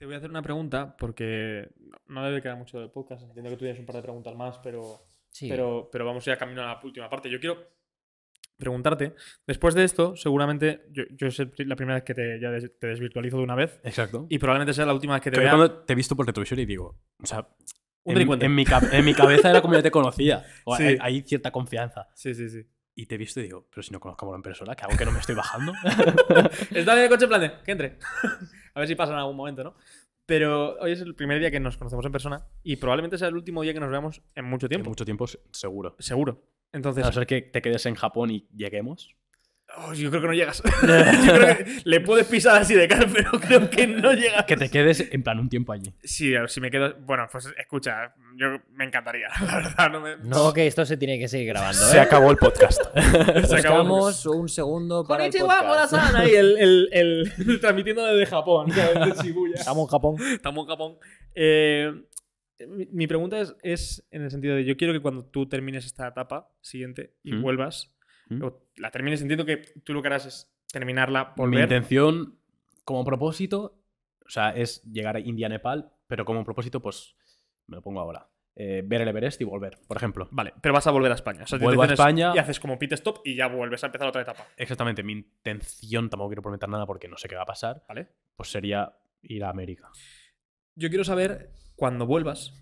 Te voy a hacer una pregunta porque no debe quedar mucho de podcast. Entiendo que tú tienes un par de preguntas más, pero, pero, vamos ya camino a la última parte. Yo quiero preguntarte, después de esto, seguramente yo, la primera vez que te, ya te desvirtualizo de una vez. Exacto. Y probablemente sea la última vez que te vea. te he visto por Retrovisor y digo, o sea, en, mi, cabeza era como yo te conocía. O hay, cierta confianza. Sí, sí, sí. Y te he visto y digo, pero si no conozco a en persona, que hago que no me estoy bajando. está en el coche en plan que entre. A ver si pasa en algún momento, ¿no? Pero hoy es el primer día que nos conocemos en persona y probablemente sea el último día que nos veamos en mucho tiempo. En mucho tiempo, seguro. Seguro. Entonces. A no ser que te quedes en Japón y lleguemos. Oh, yo creo que no llegas. le puedes pisar así de cara, pero creo que no llegas. Que te quedes en plan un tiempo allí. Sí, si me quedo. Bueno, pues escucha, yo me encantaría, No, que esto se tiene que seguir grabando. Se ¿eh? acabó el podcast. se un segundo para. el podcast. Ahí, el, el, transmitiendo desde Japón. Estamos en Japón. Estamos en Japón. Eh, mi pregunta es, es en el sentido de: yo quiero que cuando tú termines esta etapa siguiente y mm. vuelvas la termines, entiendo que tú lo que harás es terminarla, volver. Mi intención, como propósito, o sea, es llegar a India, Nepal, pero como propósito, pues me lo pongo ahora. Eh, ver el Everest y volver, por ejemplo. Vale, pero vas a volver a España. O Vuelvo a España. Y haces como pit stop y ya vuelves a empezar otra etapa. Exactamente, mi intención, tampoco quiero prometer nada porque no sé qué va a pasar. Vale. Pues sería ir a América. Yo quiero saber, cuando vuelvas,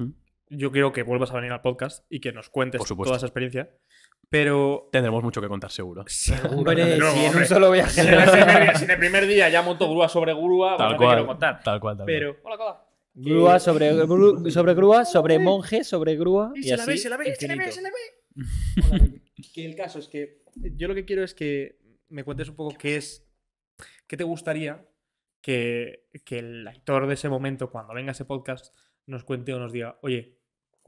yo quiero que vuelvas a venir al podcast y que nos cuentes toda esa experiencia. Pero. Tendremos mucho que contar, seguro. Seguro. si en un solo viaje. Si en, el día, si en el primer día ya monto grúa sobre grúa, tal cual, contar. Tal cual, tal Pero. Hola, Grúa sobre, sobre grúa, sobre monje, sobre grúa. Y, así, la ve, que el caso es que yo lo que quiero es que me cuentes un poco qué, es. ¿Qué te gustaría que, que el actor de ese momento, cuando venga ese podcast, nos cuente o nos diga, oye,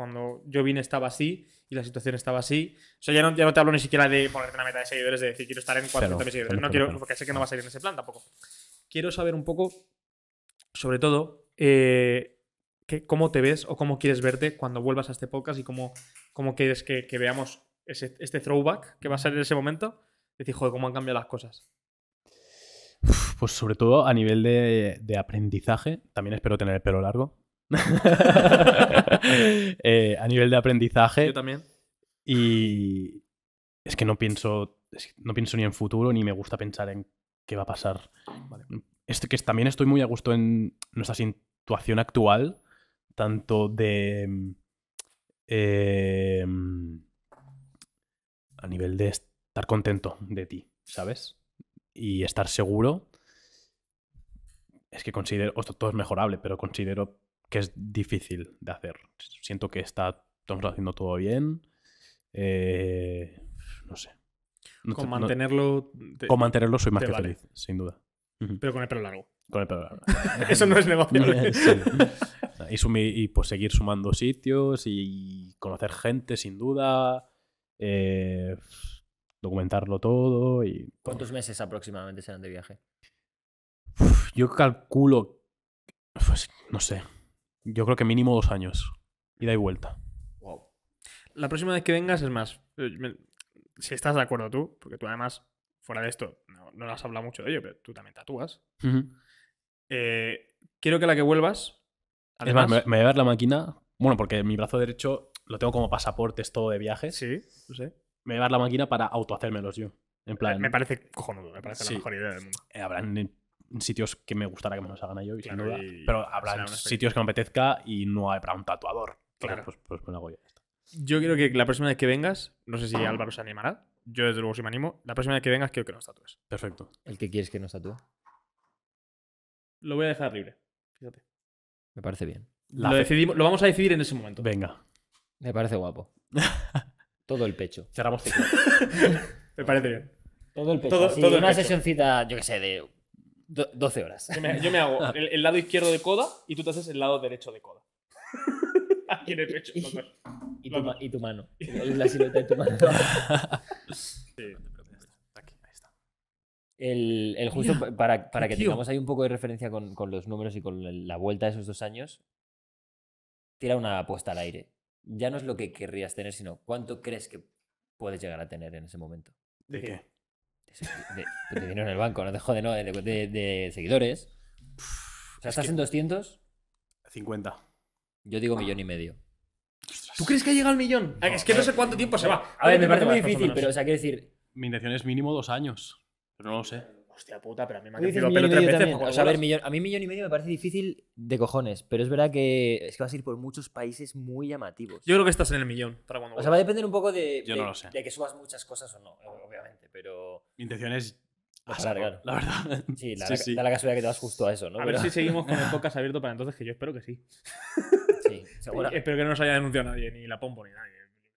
cuando yo vine estaba así y la situación estaba así. O sea, ya no, ya no te hablo ni siquiera de ponerte una meta de seguidores, de decir quiero estar en 400 seguidores. no quiero, porque sé que no va a salir en ese plan tampoco. Quiero saber un poco, sobre todo, eh, cómo te ves o cómo quieres verte cuando vuelvas a este podcast y cómo, cómo quieres que, veamos este throwback que va a ser en ese momento. Decir, joder, cómo han cambiado las cosas. Pues sobre todo a nivel de, de aprendizaje, también espero tener el pelo largo, Eh, a nivel de aprendizaje. Yo también. Y es que no pienso, no pienso ni en futuro, ni me gusta pensar en qué va a pasar. es que también estoy muy a gusto en nuestra situación actual, tanto de... Em, a nivel de estar contento de ti, ¿sabes? Y estar seguro. Es que considero, esto todo es mejorable, pero considero que es difícil de hacer. Siento que está, estamos haciendo todo bien. Eh, no sé. con mantenerlo. con mantenerlo soy más que feliz, sin duda. Pero con el pelo largo. Con el pelo largo. Eso no es negocio. y, pues seguir sumando sitios y conocer gente, sin duda. Eh, documentarlo todo y. ¿Cuántos meses aproximadamente serán de viaje? yo calculo. Pues, no sé. Yo creo que mínimo dos años. Ida y vuelta. Wow. La próxima vez que vengas, es más, eh, si estás de acuerdo tú, porque tú además, fuera de esto, no, no has hablado mucho de ello, pero tú también tatúas. Eh, quiero que la que vuelvas. es más, me, voy a ver la máquina. Bueno, porque mi brazo derecho lo tengo como pasaportes todo de viaje. Sí, sé. Me voy a dar la máquina para autohacérmelos yo. En plan. Me parece cojonudo, me parece la mejor idea del mundo. habrá eh, habrán sitios que me gustará que me los hagan a yo, y sin pero habrá sitios que me apetezca y no para un tatuador. Claro. Pues, pues, yo Yo creo que la próxima vez que vengas, no sé si Álvaro se animará, yo desde luego si me animo, la próxima vez que vengas quiero que nos tatúes. Perfecto. ¿El que quieres que nos tatúe? Lo voy a dejar libre, fíjate. Me parece bien. Lo, decidimos, lo, vamos a decidir en ese momento. Venga. Me parece guapo. Todo el pecho. Cerramos me parece bien. Todo el pecho. Todo, una sesióncita, sesioncita, yo qué sé, de 12 horas. Yo me, hago el, lado izquierdo de coda y tú te haces el lado derecho de coda. Aquí en el pecho. Y, tu, y tu, mano. La silueta de tu mano. sí. El, el, justo para, que tengamos ahí un poco de referencia con, con, los números y con la vuelta de esos dos años, tira una apuesta al aire. Ya no es lo que querrías tener, sino cuánto crees que puedes llegar a tener en ese momento. ¿De qué? Pues, de, dinero en el banco, no dejó de ¿no? De, seguidores. O sea, estás en 200. 50. Yo digo millón y medio. ¿Tú crees que ha llegado al millón? es que no eh, sé cuánto tiempo se eh, va. A ver, me parece muy difícil, pero o sea, quiero decir. Mi intención es mínimo dos años, pero no lo sé hostia puta, pero a mí me ha crecido el pues, a, millón, mí millón y medio me parece difícil de cojones, pero es verdad que es que vas a ir por muchos países muy llamativos. Yo creo que estás en el millón para cuando O sea, va a depender un poco de, de, que subas muchas cosas o no, obviamente, pero... Mi intención es claro. La verdad. Sí, la, da la casualidad que te vas justo a eso, ¿no? A ver si seguimos con el podcast abierto para entonces, que yo espero que sí. Sí, seguro. Espero que no nos haya denunciado nadie, ni la Pompo ni nadie.